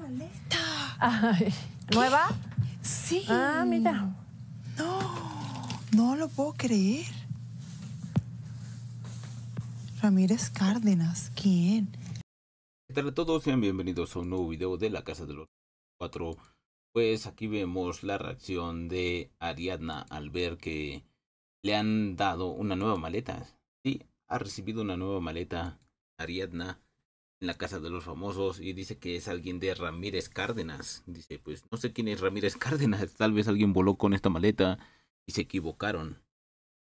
maleta. ¿Nueva? Sí. Ah, mira. No, no lo puedo creer. Ramírez Cárdenas, ¿quién? ¿Qué a todos? Sean bienvenidos a un nuevo video de la Casa de los Cuatro. Pues aquí vemos la reacción de Ariadna al ver que le han dado una nueva maleta. Sí, ha recibido una nueva maleta Ariadna en la casa de los famosos y dice que es alguien de Ramírez Cárdenas. Dice, pues no sé quién es Ramírez Cárdenas, tal vez alguien voló con esta maleta y se equivocaron.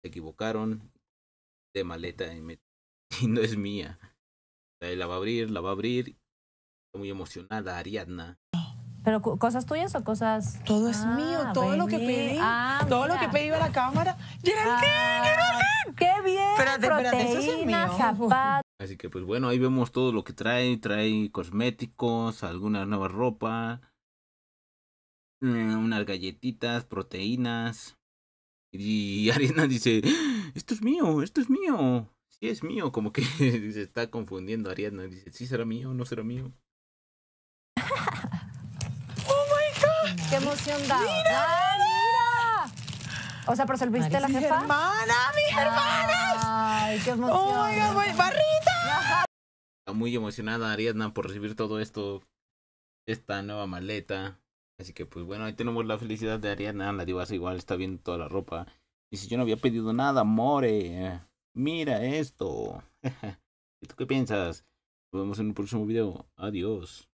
Se equivocaron de maleta y, no es mía. La va a abrir, la va a abrir. Está muy emocionada Ariadna. ¿Pero cosas tuyas o cosas...? Todo es mío, ah, ah, todo lo que pedí. todo lo que pedí a la cámara. Ah, ¡Qué bien! Espérate, espérate, eso es Así que pues bueno, ahí vemos todo lo que trae. Trae cosméticos, alguna nueva ropa, mm, unas galletitas, proteínas. Y Ariana dice, esto es mío, esto es mío. Sí es mío, como que se está confundiendo Ariana. Dice, sí será mío, no será mío. emocionada ¡Mira! O sea, pero se la hermana, mis hermanas. Oh barrita. Muy emocionada Ariadna por recibir todo esto, esta nueva maleta. Así que pues bueno, ahí tenemos la felicidad de Ariadna, la divasa igual está viendo toda la ropa. Y si yo no había pedido nada, more. Mira esto. ¿Y tú qué piensas? Nos vemos en un próximo video. Adiós.